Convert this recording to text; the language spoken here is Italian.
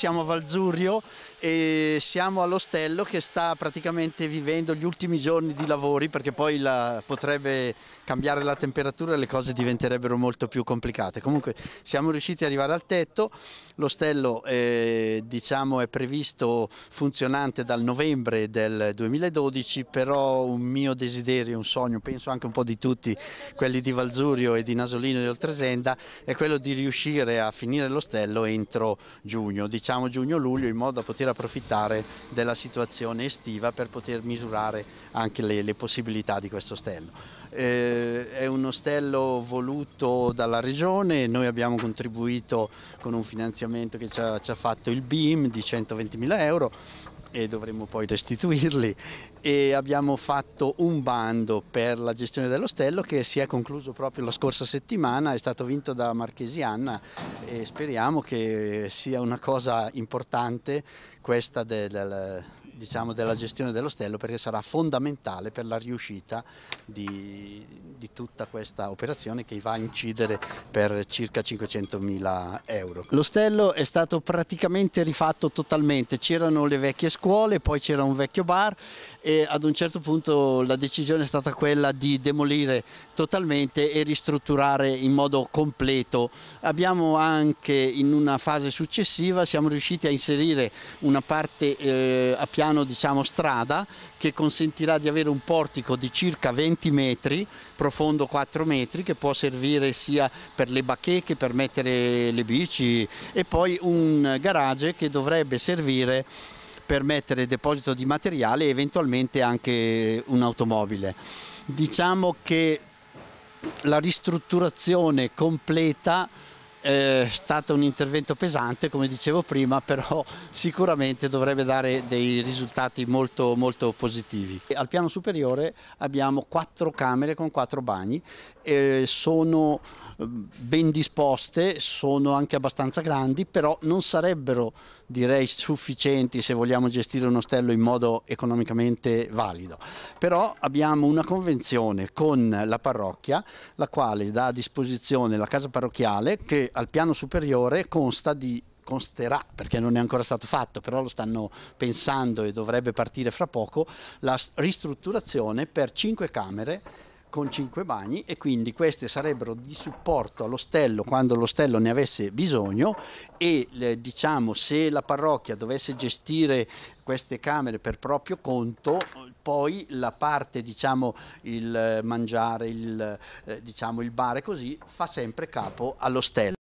Siamo a Valzurio e siamo all'ostello che sta praticamente vivendo gli ultimi giorni di lavori perché poi la, potrebbe cambiare la temperatura e le cose diventerebbero molto più complicate. Comunque siamo riusciti ad arrivare al tetto, l'ostello eh, diciamo, è previsto funzionante dal novembre del 2012, però un mio desiderio, un sogno, penso anche un po' di tutti, quelli di Valzurio e di Nasolino e di Oltresenda, è quello di riuscire a finire l'ostello entro giugno. Diciamo diciamo giugno-luglio in modo da poter approfittare della situazione estiva per poter misurare anche le, le possibilità di questo ostello. Eh, è un ostello voluto dalla regione, noi abbiamo contribuito con un finanziamento che ci ha, ci ha fatto il BIM di 120.000 euro, e dovremmo poi restituirli e abbiamo fatto un bando per la gestione dell'ostello che si è concluso proprio la scorsa settimana, è stato vinto da Marchesi Anna e speriamo che sia una cosa importante questa del, diciamo, della gestione dell'ostello perché sarà fondamentale per la riuscita di, di, tutta questa operazione che va a incidere per circa 500.000 euro. L'ostello è stato praticamente rifatto totalmente, c'erano le vecchie scuole, poi c'era un vecchio bar e ad un certo punto la decisione è stata quella di demolire totalmente e ristrutturare in modo completo. Abbiamo anche in una fase successiva siamo riusciti a inserire una parte eh, a piano piano diciamo, strada che consentirà di avere un portico di circa 20 metri, profondo 4 metri, che può servire sia per le bacheche che per mettere le bici e poi un garage che dovrebbe servire per mettere deposito di materiale e eventualmente anche un'automobile. Diciamo che la ristrutturazione completa è stato un intervento pesante come dicevo prima però sicuramente dovrebbe dare dei risultati molto, molto positivi. Al piano superiore abbiamo quattro camere con quattro bagni, eh, sono ehm, ben disposte, sono anche abbastanza grandi però non sarebbero direi sufficienti se vogliamo gestire un ostello in modo economicamente valido. Però abbiamo una convenzione con la parrocchia la quale dà a disposizione la casa parrocchiale che al piano superiore consta di consterà, perché non è ancora stato fatto, però lo stanno pensando e dovrebbe partire fra poco, la ristrutturazione per cinque camere con cinque bagni e quindi queste sarebbero di supporto all'ostello quando l'ostello ne avesse bisogno e diciamo se la parrocchia dovesse gestire queste camere per proprio conto poi la parte diciamo il mangiare il, eh, diciamo, il bar e così fa sempre capo all'ostello